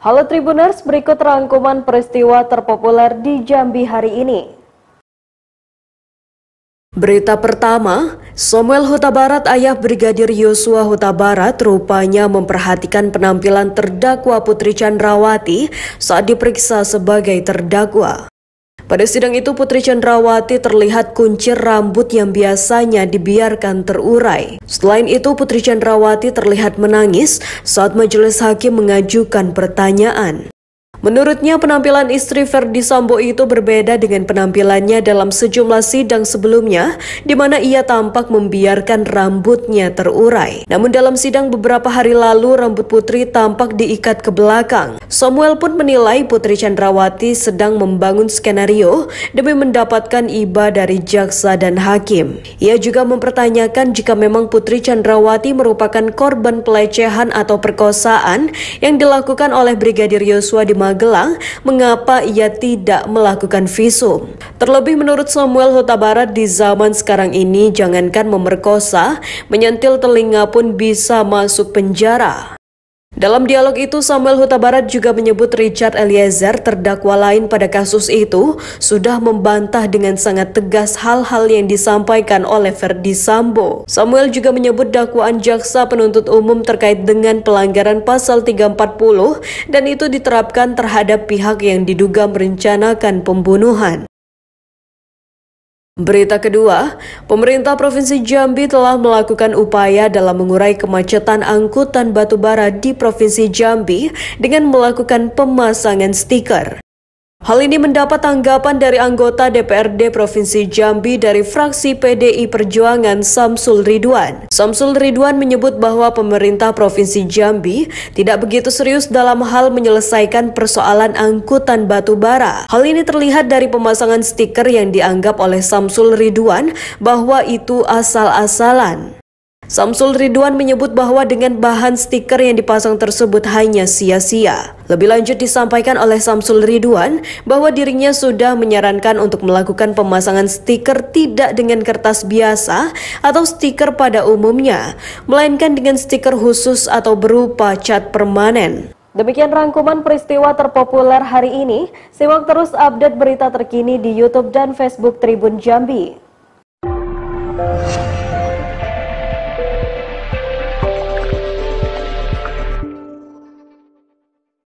Halo Tribuners, berikut rangkuman peristiwa terpopuler di Jambi hari ini. Berita pertama, Samuel Huta Barat ayah Brigadir Yosua Huta Barat rupanya memperhatikan penampilan terdakwa Putri Chandrawati saat diperiksa sebagai terdakwa. Pada sidang itu Putri Chandrawati terlihat kuncir rambut yang biasanya dibiarkan terurai. Selain itu Putri Chandrawati terlihat menangis saat majelis hakim mengajukan pertanyaan. Menurutnya penampilan istri Verdi Sambo itu berbeda dengan penampilannya dalam sejumlah sidang sebelumnya di mana ia tampak membiarkan rambutnya terurai. Namun dalam sidang beberapa hari lalu rambut Putri tampak diikat ke belakang. Samuel pun menilai Putri Chandrawati sedang membangun skenario demi mendapatkan iba dari jaksa dan hakim. Ia juga mempertanyakan jika memang Putri Chandrawati merupakan korban pelecehan atau perkosaan yang dilakukan oleh Brigadir Yosua di mal. Magelang mengapa ia tidak melakukan visum. Terlebih menurut Samuel Huta Barat di zaman sekarang ini jangankan memerkosa, menyentil telinga pun bisa masuk penjara. Dalam dialog itu, Samuel Huta Barat juga menyebut Richard Eliezer, terdakwa lain pada kasus itu, sudah membantah dengan sangat tegas hal-hal yang disampaikan oleh Verdi Sambo. Samuel juga menyebut dakwaan jaksa penuntut umum terkait dengan pelanggaran pasal 340 dan itu diterapkan terhadap pihak yang diduga merencanakan pembunuhan. Berita kedua, pemerintah Provinsi Jambi telah melakukan upaya dalam mengurai kemacetan angkutan batubara di Provinsi Jambi dengan melakukan pemasangan stiker. Hal ini mendapat tanggapan dari anggota DPRD Provinsi Jambi dari fraksi PDI Perjuangan Samsul Ridwan. Samsul Ridwan menyebut bahwa pemerintah Provinsi Jambi tidak begitu serius dalam hal menyelesaikan persoalan angkutan batu bara. Hal ini terlihat dari pemasangan stiker yang dianggap oleh Samsul Ridwan bahwa itu asal-asalan. Samsul Ridwan menyebut bahwa dengan bahan stiker yang dipasang tersebut hanya sia-sia. Lebih lanjut disampaikan oleh Samsul Ridwan bahwa dirinya sudah menyarankan untuk melakukan pemasangan stiker tidak dengan kertas biasa atau stiker pada umumnya, melainkan dengan stiker khusus atau berupa cat permanen. Demikian rangkuman peristiwa terpopuler hari ini. Simak terus update berita terkini di YouTube dan Facebook Tribun Jambi.